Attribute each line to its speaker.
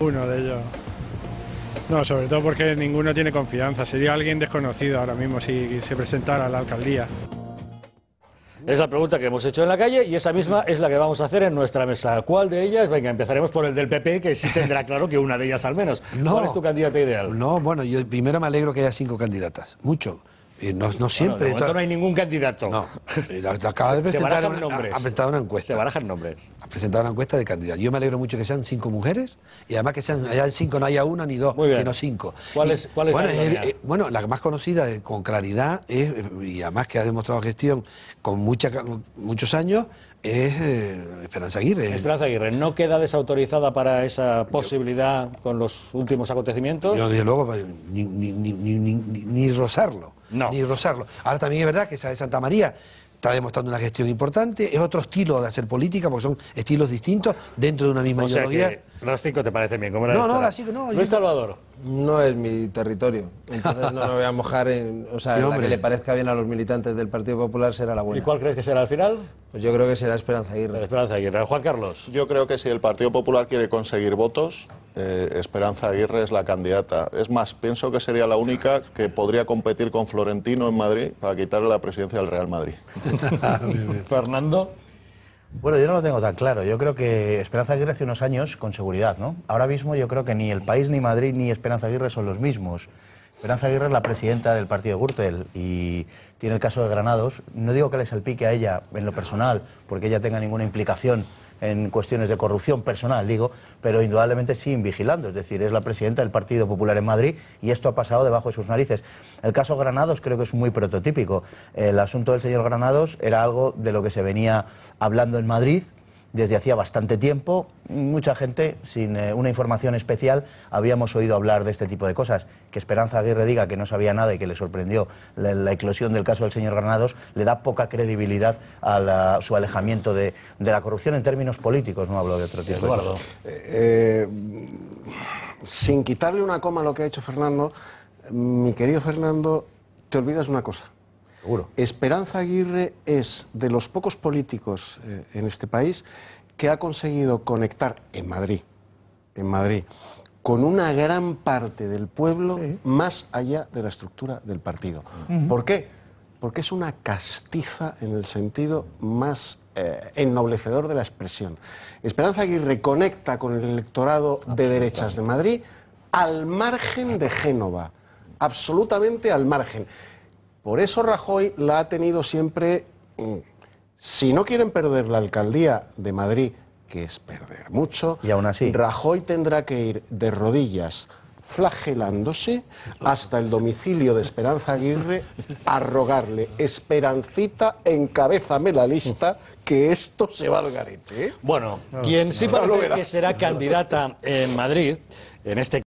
Speaker 1: Uno de ellos. No, sobre todo porque ninguno tiene confianza. Sería alguien desconocido ahora mismo si se presentara a la alcaldía. Es la pregunta que hemos hecho en la calle y esa misma es la que vamos a hacer en nuestra mesa. ¿Cuál de ellas? Venga, empezaremos por el del PP, que sí tendrá claro que una de ellas al menos. No, ¿Cuál es tu candidato ideal? No, bueno, yo primero me alegro que haya cinco candidatas. Mucho no, siempre. Bueno, no hay ningún candidato. No. Acaba de presentar se ha, ha presentado una encuesta. Se barajan nombres. Ha presentado una encuesta de candidatos. Yo me alegro mucho que sean cinco mujeres y además que sean cinco, no haya una ni dos, sino cinco. ¿Cuál es, bueno, la eh, bueno, la más conocida eh, con claridad es, y además que ha demostrado gestión con muchos años, es eh, Esperanza Aguirre. Esperanza Aguirre, ¿no queda desautorizada para esa posibilidad con los últimos acontecimientos? Yo, desde luego, ni, ni rozarlo ni rozarlo. Ahora también es verdad que esa de Santa María está demostrando una gestión importante, es otro estilo de hacer política, porque son estilos distintos dentro de una misma ideología. Las cinco te parecen bien, ¿cómo No, no, las cinco no. Luis Salvador. No es mi territorio, entonces no me voy a mojar en... O sea, sí, que le parezca bien a los militantes del Partido Popular será la buena. ¿Y cuál crees que será al final? Pues yo creo que será Esperanza Aguirre.
Speaker 2: Esperanza Aguirre. Juan Carlos. Yo creo que si el Partido Popular quiere conseguir votos, eh, Esperanza Aguirre es la candidata. Es más, pienso que sería la única que podría competir con Florentino en Madrid para quitarle la presidencia del Real Madrid.
Speaker 3: Fernando. Bueno, yo no lo tengo tan claro. Yo creo que Esperanza Aguirre hace unos años, con seguridad, ¿no? Ahora mismo yo creo que ni el país, ni Madrid, ni Esperanza Aguirre son los mismos. Esperanza Aguirre es la presidenta del partido Gürtel y tiene el caso de Granados. No digo que le salpique a ella en lo personal, porque ella tenga ninguna implicación en cuestiones de corrupción personal, digo, pero indudablemente sí vigilando. Es decir, es la presidenta del Partido Popular en Madrid y esto ha pasado debajo de sus narices. El caso Granados creo que es muy prototípico. El asunto del señor Granados era algo de lo que se venía hablando en Madrid desde hacía bastante tiempo. Mucha gente, sin eh, una información especial, habíamos oído hablar de este tipo de cosas. Que Esperanza Aguirre diga que no sabía nada y que le sorprendió la, eclosión del caso del señor Granados, le da poca credibilidad a su alejamiento de, la corrupción en términos políticos, no hablo de otro tipo de cosas. Eh,
Speaker 2: eh, sin quitarle una coma a lo que ha hecho Fernando, mi querido Fernando, te olvidas una cosa. Esperanza Aguirre es de los pocos políticos eh, en este país que ha conseguido conectar en Madrid, en con una gran parte del pueblo más allá de la estructura del partido. ¿Por qué? Porque es una castiza en el sentido más eh, ennoblecedor de la expresión. Esperanza Aguirre conecta con el electorado de derechas de Madrid al margen de Génova, absolutamente al margen. Por eso Rajoy la ha tenido siempre, mm, si no quieren perder la alcaldía de Madrid, que es perder mucho, Rajoy tendrá que ir de rodillas flagelándose hasta el domicilio de Esperanza Aguirre a rogarle, Esperancita, encabézame la lista, que
Speaker 1: esto se va al garete. Bueno, quien sí parece que será candidata en Madrid, en este caso...